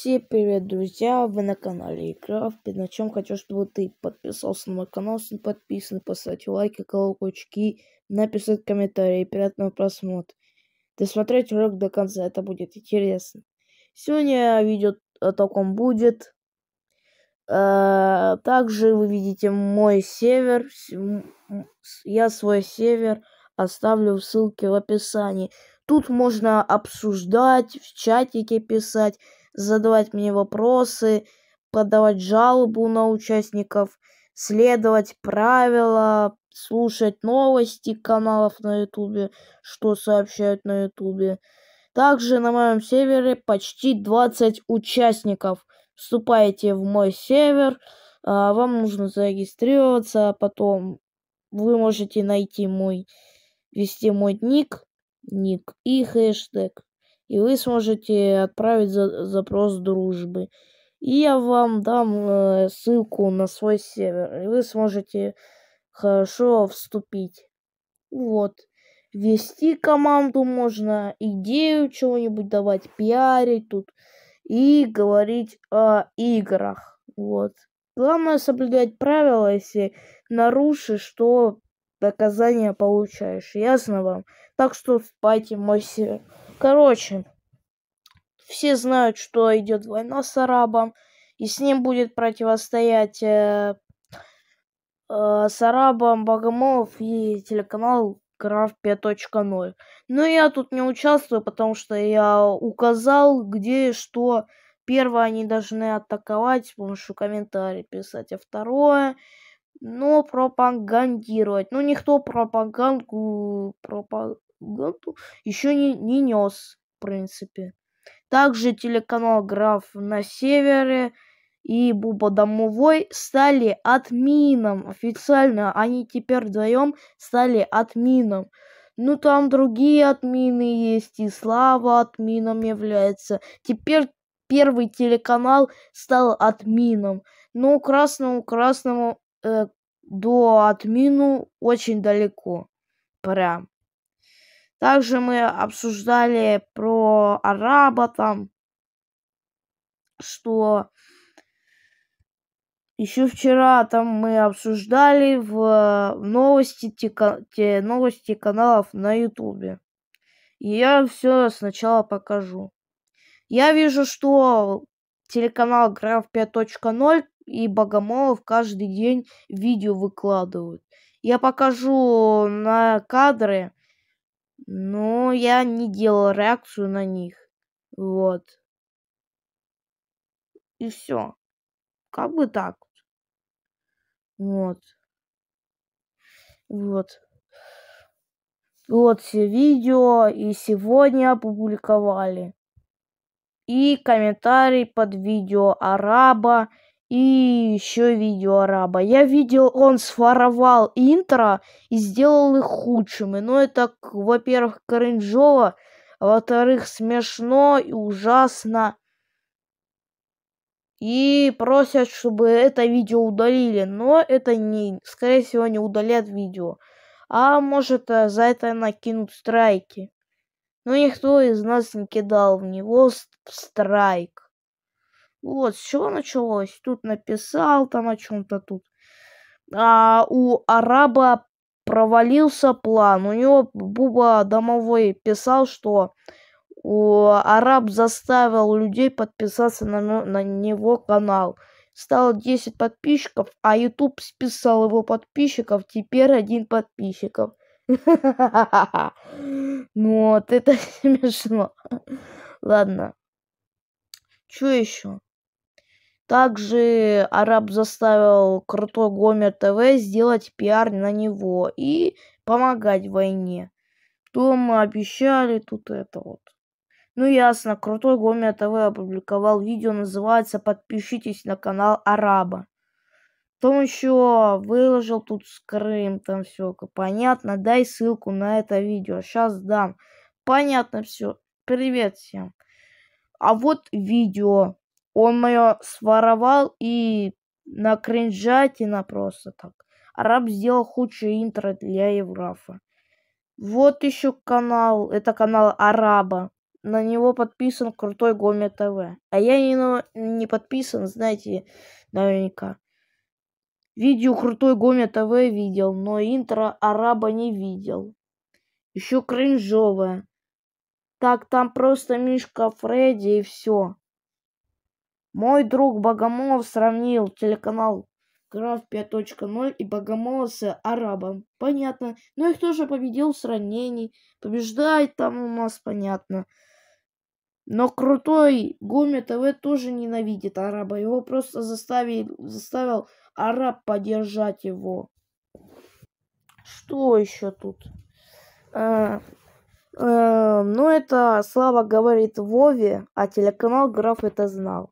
Всем привет, друзья! Вы на канале Играфт. И на чем хочу, чтобы ты подписался на мой канал, если не подписан, поставить лайки, колокольчики, написать комментарии. Приятного просмотра. Досмотреть урок до конца, это будет интересно. Сегодня видео о таком будет. А, также вы видите мой север. Я свой север оставлю в ссылке в описании. Тут можно обсуждать, в чатике писать задавать мне вопросы, подавать жалобу на участников, следовать правила, слушать новости каналов на Ютубе, что сообщают на Ютубе. Также на моем севере почти 20 участников. Вступайте в мой север, а, вам нужно зарегистрироваться, а потом вы можете найти мой, ввести мой ник, ник и хэштег и вы сможете отправить за запрос дружбы. И я вам дам э, ссылку на свой сервер, и вы сможете хорошо вступить. Вот. Вести команду можно, идею чего-нибудь давать, пиарить тут и говорить о играх. Вот. Главное соблюдать правила, если нарушишь, то доказание получаешь. Ясно вам? Так что спайте мой сервер. Короче, все знают, что идет война с арабом, и с ним будет противостоять э, э, с арабом Богомолов и телеканал Граф 5.0. Но я тут не участвую, потому что я указал, где и что. Первое, они должны атаковать с помощью комментариев писать, а второе, но пропагандировать. Ну, никто пропаганду, пропа еще не, не нес, в принципе. Также телеканал «Граф» на севере и Буба Домовой стали админом. Официально они теперь вдвоем стали админом. Ну, там другие админы есть, и Слава админом является. Теперь первый телеканал стал админом. Но красному-красному э, до админу очень далеко. Прям. Также мы обсуждали про араба там, что еще вчера там мы обсуждали в новости, те новости каналов на ютубе. я все сначала покажу. Я вижу, что телеканал Граф 5.0 и Богомолов каждый день видео выкладывают. Я покажу на кадры, но я не делал реакцию на них. Вот. И все. Как бы так. Вот. Вот. Вот все видео и сегодня опубликовали. И комментарий под видео Араба и еще видео араба. Я видел, он своровал интро и сделал их худшими. Но ну, это, во-первых, кринжово, а во-вторых, смешно и ужасно. И просят, чтобы это видео удалили. Но это не, скорее всего, не удалят видео. А может, э, за это накинут страйки. Но ну, никто из нас не кидал в него страйк. Вот, с чего началось? Тут написал там о чем-то тут. А у араба провалился план. У него Буба Домовой писал, что у араб заставил людей подписаться на, на него канал. Стало 10 подписчиков, а YouTube списал его подписчиков, теперь один подписчиков. Ну вот, это смешно. Ладно. Что еще? Также араб заставил крутой Гомер ТВ сделать пиар на него и помогать в войне. Что мы обещали, тут это вот. Ну ясно, крутой Гомер ТВ опубликовал видео, называется «Подпишитесь на канал Араба». Том еще выложил тут с там все понятно. Дай ссылку на это видео. Сейчас дам. Понятно все. Привет всем. А вот видео он мое своровал и на кринжатина просто так. Араб сделал худшее интро для Еврафа. Вот еще канал, это канал Араба. На него подписан крутой Гоме ТВ. А я не, не подписан, знаете, наверняка. Видео крутой Гоме ТВ видел, но интро Араба не видел. Еще кринжовое. Так, там просто Мишка Фредди и все. Мой друг Богомолов сравнил телеканал Граф 5.0 и Богомола с арабом. Понятно. Но ну их тоже победил с ранений. Побеждает там у нас, понятно. Но крутой Гуми ТВ тоже ненавидит араба. Его просто заставил, заставил араб поддержать его. Что еще тут? А, а, ну, это Слава говорит Вове, а телеканал Граф это знал.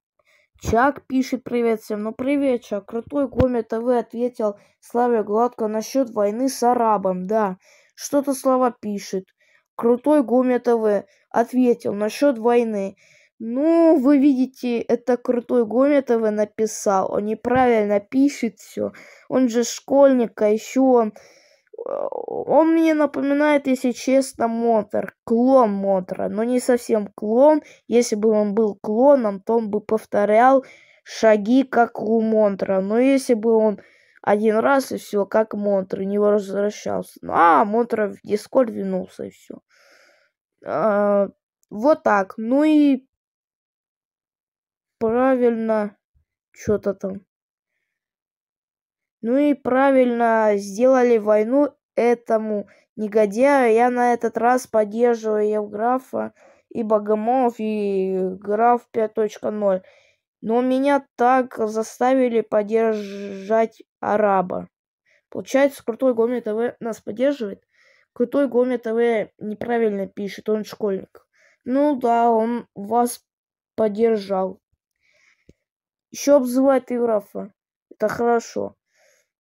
Чак пишет привет всем. Ну привет, Чак. Крутой Гомер ТВ ответил Славе гладко насчет войны с арабом. Да, что-то Слава пишет. Крутой Гомер ТВ ответил насчет войны. Ну, вы видите, это крутой Гометова написал. Он неправильно пишет все. Он же школьник, а еще он он мне напоминает, если честно, Мотор, клон Мотора, но не совсем клон. Если бы он был клоном, то он бы повторял шаги, как у Монтра. Но если бы он один раз и все, как Монтр, не возвращался. Ну, а, Монтра в Дискорд вернулся и все. А, вот так. Ну и правильно что-то там. Ну и правильно сделали войну этому негодяю, я на этот раз поддерживаю Евграфа и Богомолов, и граф 5.0. Но меня так заставили поддержать араба. Получается, Крутой Гомель ТВ нас поддерживает. Крутой Гомель ТВ неправильно пишет, он школьник. Ну да, он вас поддержал. Еще обзывает Играфа. Это хорошо.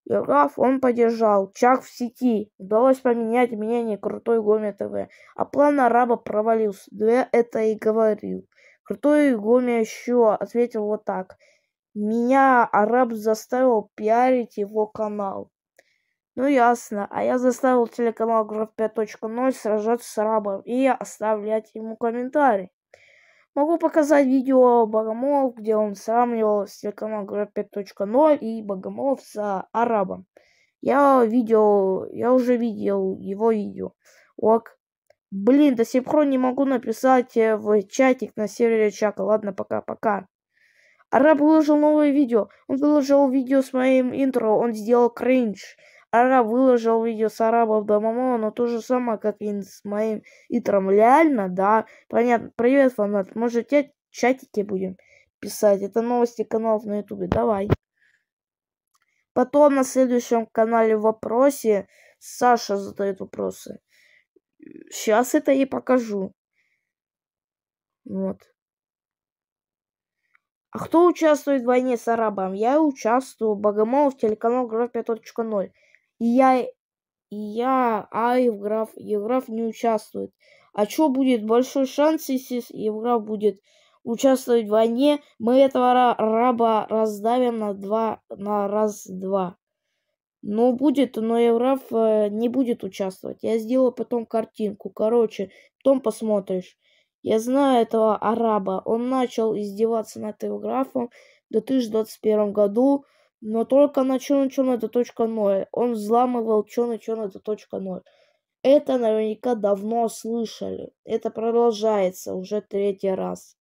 Граф, он поддержал Чак в сети. Удалось поменять мнение Крутой Гоме ТВ. А план араба провалился. Да это и говорил. Крутой Гоме еще ответил вот так. Меня араб заставил пиарить его канал. Ну ясно, а я заставил телеканал Граф 5.0 сражаться с арабом и оставлять ему комментарий. Могу показать видео Богомолов, где он сравнивал телеканал 5.0 и Богомолов с а, арабом. Я видел, я уже видел его видео. Ок. Блин, до сих пор не могу написать э, в чатик на сервере Чака. Ладно, пока-пока. Араб выложил новое видео. Он выложил видео с моим интро. Он сделал кринж. Ара выложил видео с арабом Дамамона, но то же самое, как и с моим итром. Реально, да. Понятно. Привет, фанат. Может, я в будем писать? Это новости каналов на ютубе. Давай. Потом на следующем канале в вопросе Саша задает вопросы. Сейчас это и покажу. Вот. А кто участвует в войне с арабом? Я участвую. Богомолов, телеканал Граф 5.0 я, я, а Евграф, Евграф не участвует. А что будет? Большой шанс, если Евграф будет участвовать в войне, мы этого раба раздавим на два, на раз-два. Но будет, но Евграф э, не будет участвовать. Я сделаю потом картинку. Короче, потом посмотришь. Я знаю этого араба. Он начал издеваться над Евграфом в 2021 году. Но только на чон чон это точка ноль. Он взламывал чон чон это точка ноль. Это наверняка давно слышали. Это продолжается уже третий раз.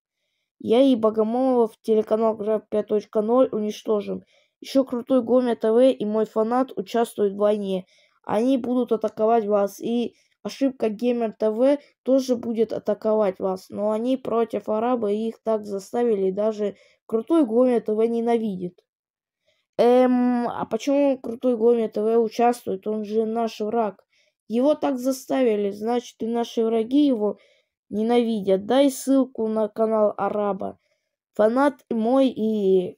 Я и Богомолов телеканал Граф 5.0 уничтожим. Еще крутой Гомя ТВ и мой фанат участвуют в войне. Они будут атаковать вас. И ошибка Геймер ТВ тоже будет атаковать вас. Но они против арабы их так заставили. Даже крутой Гомя ТВ ненавидит. Эм, а почему Крутой Гомя ТВ участвует? Он же наш враг. Его так заставили, значит и наши враги его ненавидят. Дай ссылку на канал Араба. Фанат мой и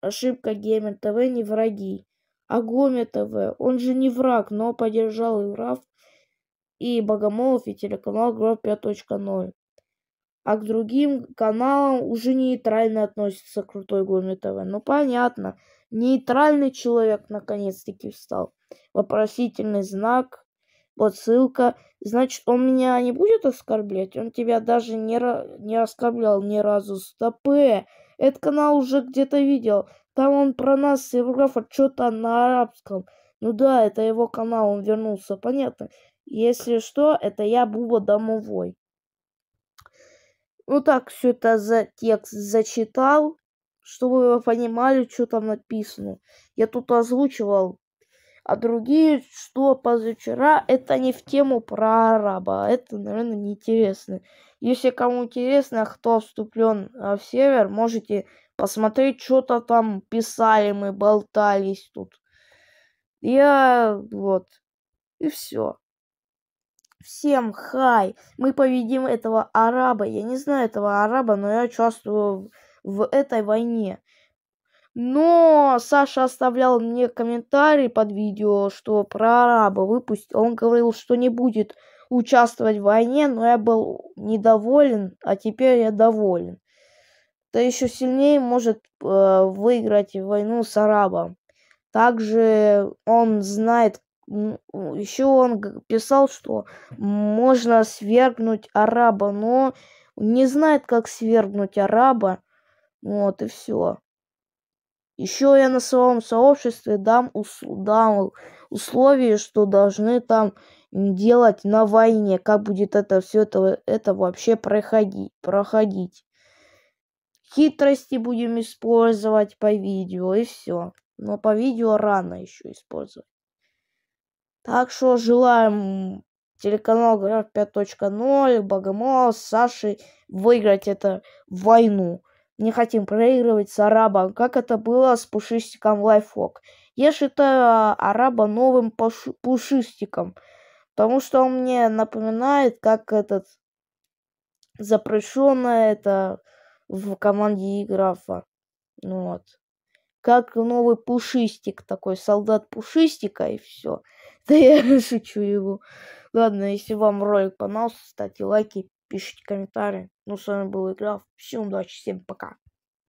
ошибка Геймер ТВ не враги. А Гомя ТВ, он же не враг, но поддержал и Раф, и Богомолов, и телеканал Гроб 5.0. А к другим каналам уже нейтрально относится Крутой Гомя ТВ. Ну понятно. Нейтральный человек наконец-таки встал. Вопросительный знак. Вот ссылка. Значит, он меня не будет оскорблять? Он тебя даже не, не оскорблял ни разу. Стопы. Этот канал уже где-то видел. Там он про нас, Севров, что-то на арабском. Ну да, это его канал, он вернулся, понятно. Если что, это я Буба Домовой. Ну так, все это за текст зачитал чтобы вы понимали, что там написано. Я тут озвучивал. А другие, что позавчера, это не в тему про араба. Это, наверное, неинтересно. Если кому интересно, а кто вступлен а, в север, можете посмотреть, что-то там писали мы, болтались тут. Я вот. И все. Всем хай! Мы победим этого араба. Я не знаю этого араба, но я чувствую в этой войне. Но Саша оставлял мне комментарий под видео, что про араба выпустил. Он говорил, что не будет участвовать в войне, но я был недоволен, а теперь я доволен. Да еще сильнее может э, выиграть войну с арабом. Также он знает, еще он писал, что можно свергнуть араба, но не знает, как свергнуть араба. Вот и все. Еще я на своем сообществе дам, усл- дам условия, что должны там делать на войне, как будет это все это, это вообще проходить, проходить. Хитрости будем использовать по видео и все. Но по видео рано еще использовать. Так что желаем телеканал Граф 5.0, Богомол, Саши выиграть эту войну не хотим проигрывать с арабом, как это было с пушистиком Лайфок. Я считаю а, араба новым пушистиком, потому что он мне напоминает, как этот запрещенное это в команде Играфа. Ну вот. Как новый пушистик такой, солдат пушистика и все. Да я шучу его. Ладно, если вам ролик понравился, ставьте лайки, пишите комментарии. Ну, с вами был Игра. Всем удачи, всем пока.